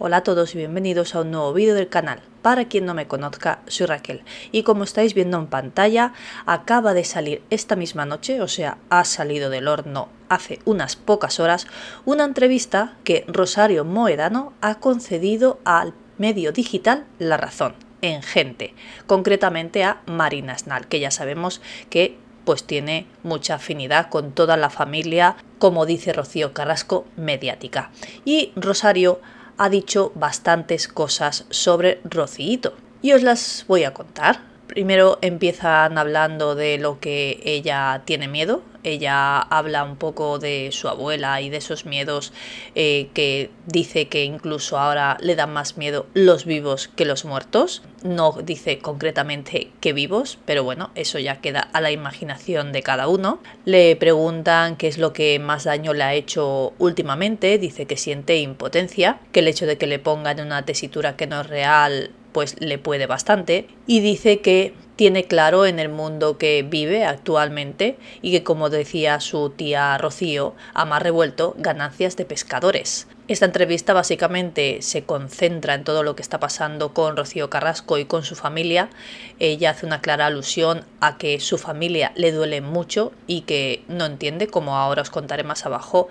Hola a todos y bienvenidos a un nuevo vídeo del canal. Para quien no me conozca, soy Raquel y como estáis viendo en pantalla, acaba de salir esta misma noche, o sea, ha salido del horno hace unas pocas horas, una entrevista que Rosario Moedano ha concedido al medio digital La Razón, en Gente, concretamente a Marina Snal, que ya sabemos que pues tiene mucha afinidad con toda la familia, como dice Rocío Carrasco, mediática. Y Rosario ha dicho bastantes cosas sobre Rocío y os las voy a contar. Primero empiezan hablando de lo que ella tiene miedo, ella habla un poco de su abuela y de esos miedos eh, que dice que incluso ahora le dan más miedo los vivos que los muertos. No dice concretamente que vivos, pero bueno, eso ya queda a la imaginación de cada uno. Le preguntan qué es lo que más daño le ha hecho últimamente. Dice que siente impotencia, que el hecho de que le pongan una tesitura que no es real pues le puede bastante y dice que tiene claro en el mundo que vive actualmente y que, como decía su tía Rocío, ha más revuelto, ganancias de pescadores. Esta entrevista básicamente se concentra en todo lo que está pasando con Rocío Carrasco y con su familia. Ella hace una clara alusión a que su familia le duele mucho y que no entiende, como ahora os contaré más abajo,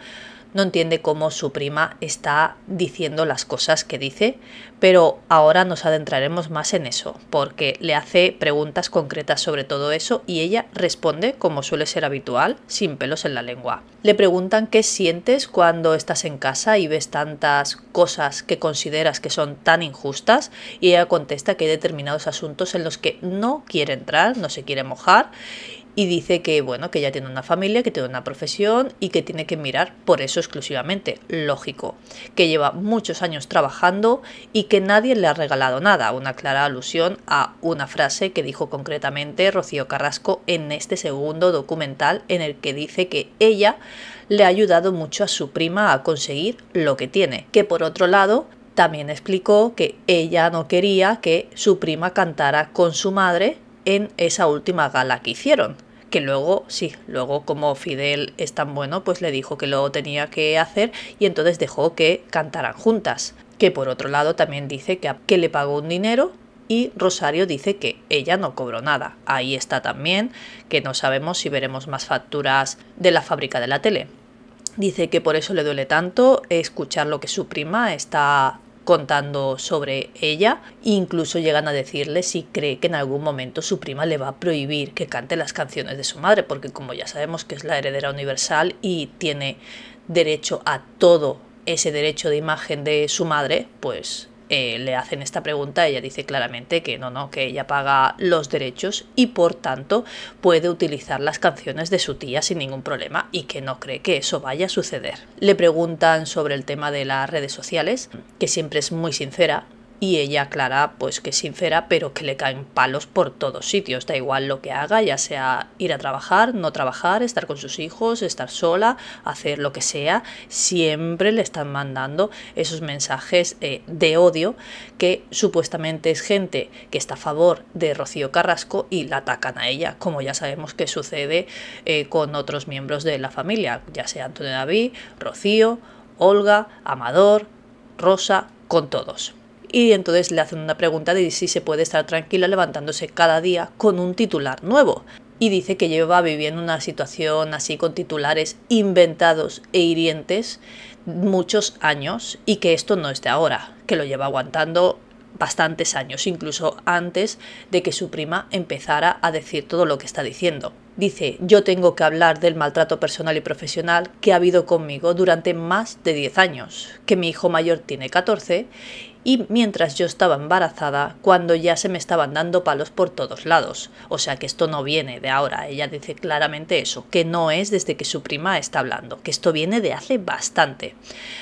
no entiende cómo su prima está diciendo las cosas que dice, pero ahora nos adentraremos más en eso, porque le hace preguntas concretas sobre todo eso y ella responde, como suele ser habitual, sin pelos en la lengua. Le preguntan qué sientes cuando estás en casa y ves tantas cosas que consideras que son tan injustas y ella contesta que hay determinados asuntos en los que no quiere entrar, no se quiere mojar y dice que bueno, que ya tiene una familia, que tiene una profesión y que tiene que mirar por eso exclusivamente, lógico, que lleva muchos años trabajando y que nadie le ha regalado nada, una clara alusión a una frase que dijo concretamente Rocío Carrasco en este segundo documental en el que dice que ella le ha ayudado mucho a su prima a conseguir lo que tiene, que por otro lado también explicó que ella no quería que su prima cantara con su madre en esa última gala que hicieron. Que luego, sí, luego como Fidel es tan bueno, pues le dijo que lo tenía que hacer y entonces dejó que cantaran juntas. Que por otro lado también dice que, que le pagó un dinero y Rosario dice que ella no cobró nada. Ahí está también, que no sabemos si veremos más facturas de la fábrica de la tele. Dice que por eso le duele tanto escuchar lo que su prima está contando sobre ella, incluso llegan a decirle si cree que en algún momento su prima le va a prohibir que cante las canciones de su madre, porque como ya sabemos que es la heredera universal y tiene derecho a todo ese derecho de imagen de su madre, pues eh, le hacen esta pregunta, ella dice claramente que no, no, que ella paga los derechos y por tanto puede utilizar las canciones de su tía sin ningún problema y que no cree que eso vaya a suceder. Le preguntan sobre el tema de las redes sociales, que siempre es muy sincera, y ella aclara pues que es sincera pero que le caen palos por todos sitios, da igual lo que haga, ya sea ir a trabajar, no trabajar, estar con sus hijos, estar sola, hacer lo que sea, siempre le están mandando esos mensajes eh, de odio que supuestamente es gente que está a favor de Rocío Carrasco y la atacan a ella, como ya sabemos que sucede eh, con otros miembros de la familia, ya sea Antonio David, Rocío, Olga, Amador, Rosa, con todos y entonces le hacen una pregunta de si se puede estar tranquila levantándose cada día con un titular nuevo. Y dice que lleva viviendo una situación así con titulares inventados e hirientes muchos años y que esto no es de ahora, que lo lleva aguantando bastantes años, incluso antes de que su prima empezara a decir todo lo que está diciendo. Dice, yo tengo que hablar del maltrato personal y profesional que ha habido conmigo durante más de 10 años, que mi hijo mayor tiene 14 y mientras yo estaba embarazada, cuando ya se me estaban dando palos por todos lados. O sea que esto no viene de ahora, ella dice claramente eso, que no es desde que su prima está hablando, que esto viene de hace bastante.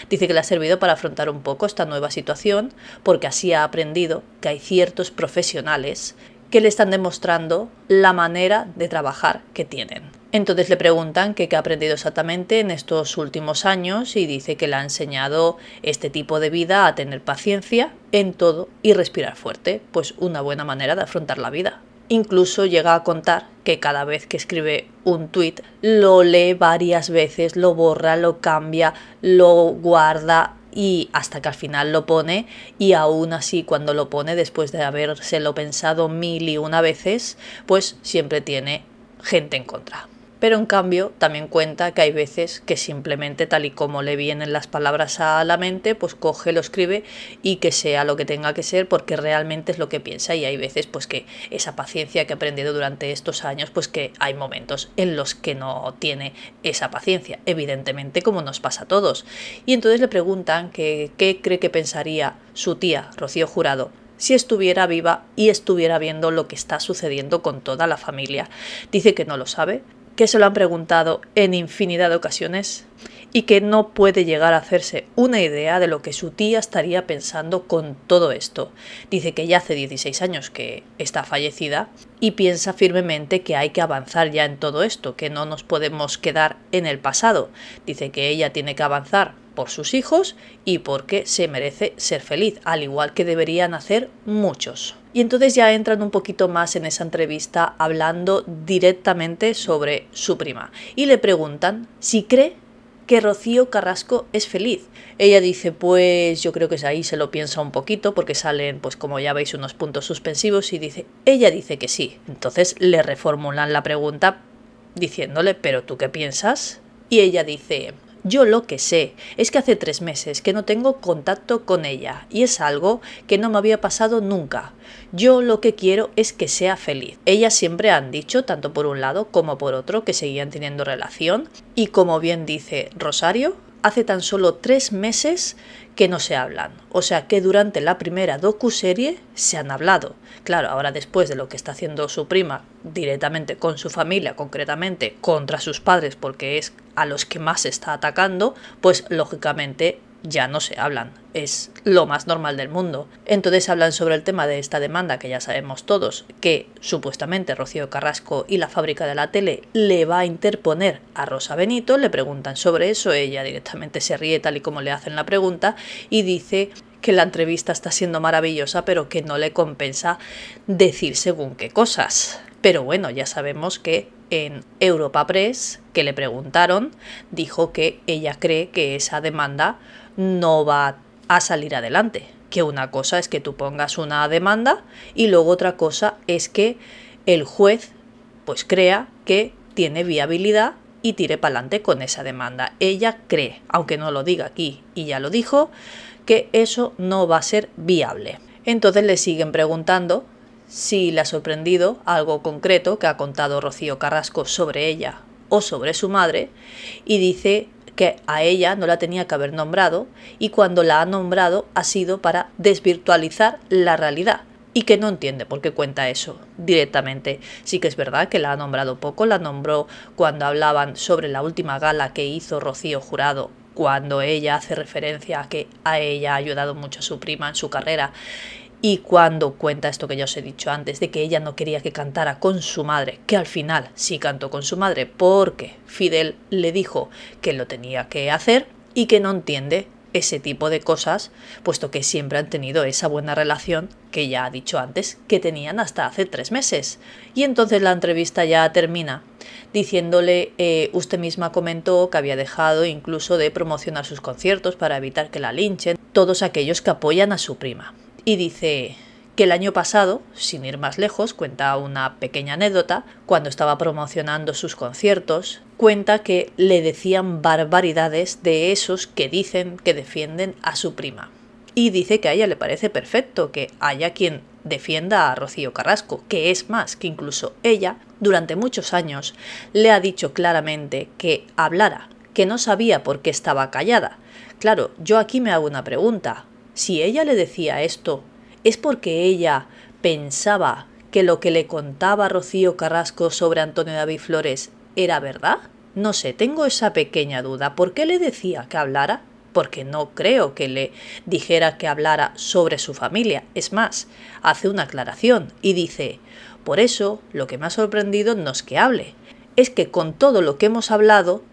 Dice que le ha servido para afrontar un poco esta nueva situación, porque así ha aprendido que hay ciertos profesionales que le están demostrando la manera de trabajar que tienen. Entonces le preguntan qué ha aprendido exactamente en estos últimos años y dice que le ha enseñado este tipo de vida a tener paciencia en todo y respirar fuerte, pues una buena manera de afrontar la vida. Incluso llega a contar que cada vez que escribe un tweet lo lee varias veces, lo borra, lo cambia, lo guarda y hasta que al final lo pone y aún así cuando lo pone después de habérselo pensado mil y una veces, pues siempre tiene gente en contra pero en cambio también cuenta que hay veces que simplemente tal y como le vienen las palabras a la mente, pues coge, lo escribe y que sea lo que tenga que ser porque realmente es lo que piensa y hay veces pues que esa paciencia que ha aprendido durante estos años, pues que hay momentos en los que no tiene esa paciencia, evidentemente como nos pasa a todos. Y entonces le preguntan que qué cree que pensaría su tía, Rocío Jurado, si estuviera viva y estuviera viendo lo que está sucediendo con toda la familia. Dice que no lo sabe, que se lo han preguntado en infinidad de ocasiones y que no puede llegar a hacerse una idea de lo que su tía estaría pensando con todo esto. Dice que ya hace 16 años que está fallecida y piensa firmemente que hay que avanzar ya en todo esto, que no nos podemos quedar en el pasado. Dice que ella tiene que avanzar por sus hijos y porque se merece ser feliz, al igual que deberían hacer muchos. Y entonces ya entran un poquito más en esa entrevista hablando directamente sobre su prima. Y le preguntan si cree que Rocío Carrasco es feliz. Ella dice, pues yo creo que ahí se lo piensa un poquito porque salen, pues como ya veis, unos puntos suspensivos y dice, ella dice que sí. Entonces le reformulan la pregunta diciéndole, pero ¿tú qué piensas? Y ella dice, yo lo que sé es que hace tres meses que no tengo contacto con ella y es algo que no me había pasado nunca. Yo lo que quiero es que sea feliz. Ellas siempre han dicho, tanto por un lado como por otro, que seguían teniendo relación y como bien dice Rosario, hace tan solo tres meses que no se hablan. O sea que durante la primera docuserie se han hablado. Claro, ahora después de lo que está haciendo su prima directamente con su familia, concretamente contra sus padres, porque es a los que más está atacando, pues lógicamente ya no se hablan. Es lo más normal del mundo. Entonces hablan sobre el tema de esta demanda que ya sabemos todos, que supuestamente Rocío Carrasco y la fábrica de la tele le va a interponer a Rosa Benito, le preguntan sobre eso, ella directamente se ríe tal y como le hacen la pregunta y dice que la entrevista está siendo maravillosa pero que no le compensa decir según qué cosas. Pero bueno, ya sabemos que en Europa Press, que le preguntaron, dijo que ella cree que esa demanda no va a salir adelante. Que una cosa es que tú pongas una demanda y luego otra cosa es que el juez pues crea que tiene viabilidad y tire para adelante con esa demanda. Ella cree, aunque no lo diga aquí y ya lo dijo, que eso no va a ser viable. Entonces le siguen preguntando si le ha sorprendido algo concreto que ha contado Rocío Carrasco sobre ella o sobre su madre y dice que a ella no la tenía que haber nombrado y cuando la ha nombrado ha sido para desvirtualizar la realidad y que no entiende por qué cuenta eso directamente. Sí que es verdad que la ha nombrado poco, la nombró cuando hablaban sobre la última gala que hizo Rocío Jurado, cuando ella hace referencia a que a ella ha ayudado mucho a su prima en su carrera y cuando cuenta esto que ya os he dicho antes, de que ella no quería que cantara con su madre, que al final sí cantó con su madre, porque Fidel le dijo que lo tenía que hacer y que no entiende ese tipo de cosas, puesto que siempre han tenido esa buena relación que ya ha dicho antes que tenían hasta hace tres meses. Y entonces la entrevista ya termina diciéndole eh, usted misma comentó que había dejado incluso de promocionar sus conciertos para evitar que la linchen todos aquellos que apoyan a su prima y dice que el año pasado, sin ir más lejos, cuenta una pequeña anécdota, cuando estaba promocionando sus conciertos, cuenta que le decían barbaridades de esos que dicen que defienden a su prima. Y dice que a ella le parece perfecto que haya quien defienda a Rocío Carrasco, que es más que incluso ella, durante muchos años, le ha dicho claramente que hablara, que no sabía por qué estaba callada. Claro, yo aquí me hago una pregunta. Si ella le decía esto, es porque ella pensaba que lo que le contaba Rocío Carrasco sobre Antonio David Flores era verdad. No sé, tengo esa pequeña duda. ¿Por qué le decía que hablara? Porque no creo que le dijera que hablara sobre su familia. Es más, hace una aclaración y dice, por eso lo que me ha sorprendido no es que hable, es que con todo lo que hemos hablado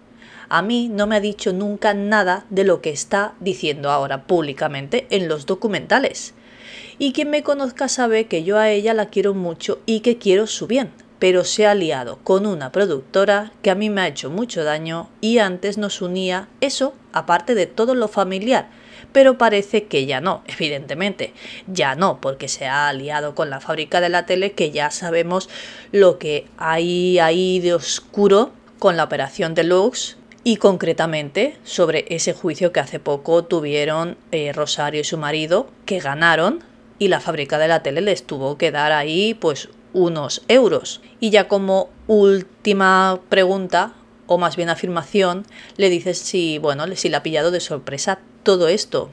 a mí no me ha dicho nunca nada de lo que está diciendo ahora públicamente en los documentales. Y quien me conozca sabe que yo a ella la quiero mucho y que quiero su bien, pero se ha aliado con una productora que a mí me ha hecho mucho daño y antes nos unía eso, aparte de todo lo familiar, pero parece que ya no, evidentemente, ya no, porque se ha aliado con la fábrica de la tele que ya sabemos lo que hay ahí de oscuro con la operación de y concretamente sobre ese juicio que hace poco tuvieron eh, Rosario y su marido, que ganaron y la fábrica de la tele les tuvo que dar ahí pues unos euros. Y ya como última pregunta, o más bien afirmación, le dices si, bueno, si le ha pillado de sorpresa todo esto.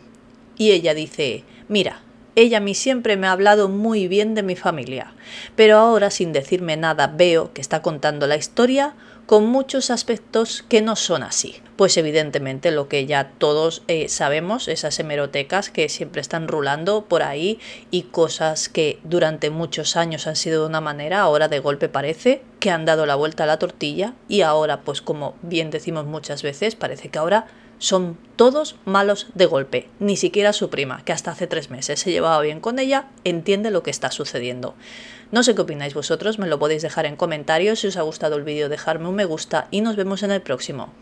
Y ella dice, mira, ella a mí siempre me ha hablado muy bien de mi familia, pero ahora sin decirme nada veo que está contando la historia con muchos aspectos que no son así. Pues evidentemente lo que ya todos eh, sabemos, esas hemerotecas que siempre están rulando por ahí y cosas que durante muchos años han sido de una manera, ahora de golpe parece que han dado la vuelta a la tortilla y ahora pues como bien decimos muchas veces, parece que ahora son todos malos de golpe, ni siquiera su prima, que hasta hace tres meses se llevaba bien con ella, entiende lo que está sucediendo. No sé qué opináis vosotros, me lo podéis dejar en comentarios, si os ha gustado el vídeo dejarme un me gusta y nos vemos en el próximo.